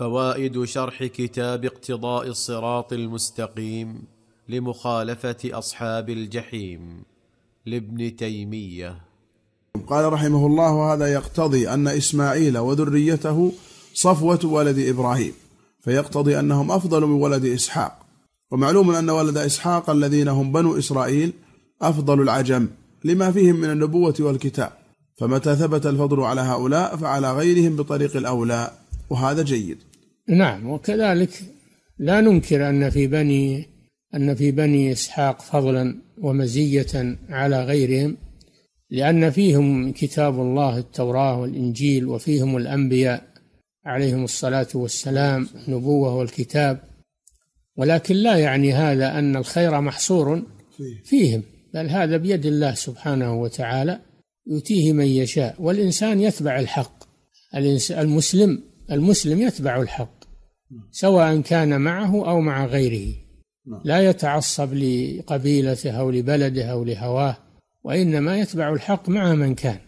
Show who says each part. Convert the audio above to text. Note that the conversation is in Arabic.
Speaker 1: فوائد شرح كتاب اقتضاء الصراط المستقيم لمخالفه اصحاب الجحيم لابن تيميه
Speaker 2: قال رحمه الله هذا يقتضي ان اسماعيل وذريته صفوه ولد ابراهيم فيقتضي انهم افضل من ولد اسحاق ومعلوم ان ولد اسحاق الذين هم بنو اسرائيل افضل العجم لما فيهم من النبوه والكتاب فمتى ثبت الفضل على هؤلاء فعلى غيرهم بطريق الاولى وهذا جيد
Speaker 3: نعم وكذلك لا ننكر أن في بني أن في بني إسحاق فضلا ومزية على غيرهم لأن فيهم كتاب الله التوراة والإنجيل وفيهم الأنبياء عليهم الصلاة والسلام النبوة والكتاب ولكن لا يعني هذا أن الخير محصور فيهم بل هذا بيد الله سبحانه وتعالى يؤتيه من يشاء والإنسان يتبع الحق المسلم المسلم يتبع الحق نعم. سواء كان معه او مع غيره نعم. لا يتعصب لقبيلته او لبلده او لهواه وانما يتبع الحق مع من كان